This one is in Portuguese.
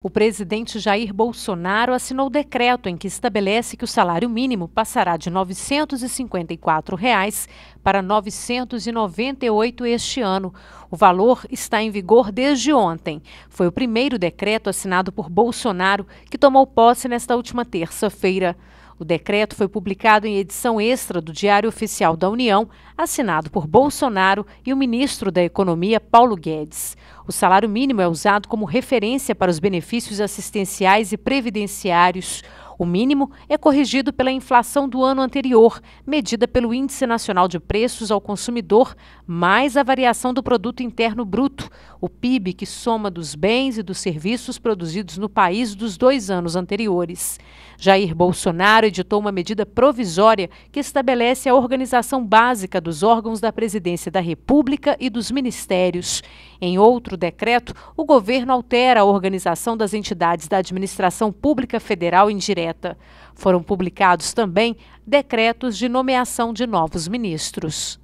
O presidente Jair Bolsonaro assinou decreto em que estabelece que o salário mínimo passará de R$ 954 reais para R$ 998 este ano. O valor está em vigor desde ontem. Foi o primeiro decreto assinado por Bolsonaro que tomou posse nesta última terça-feira. O decreto foi publicado em edição extra do Diário Oficial da União, assinado por Bolsonaro e o ministro da Economia, Paulo Guedes. O salário mínimo é usado como referência para os benefícios assistenciais e previdenciários. O mínimo é corrigido pela inflação do ano anterior, medida pelo Índice Nacional de Preços ao Consumidor, mais a variação do Produto Interno Bruto, o PIB, que soma dos bens e dos serviços produzidos no país dos dois anos anteriores. Jair Bolsonaro editou uma medida provisória que estabelece a organização básica dos órgãos da Presidência da República e dos ministérios. Em outro decreto, o governo altera a organização das entidades da administração pública federal indireta foram publicados também decretos de nomeação de novos ministros.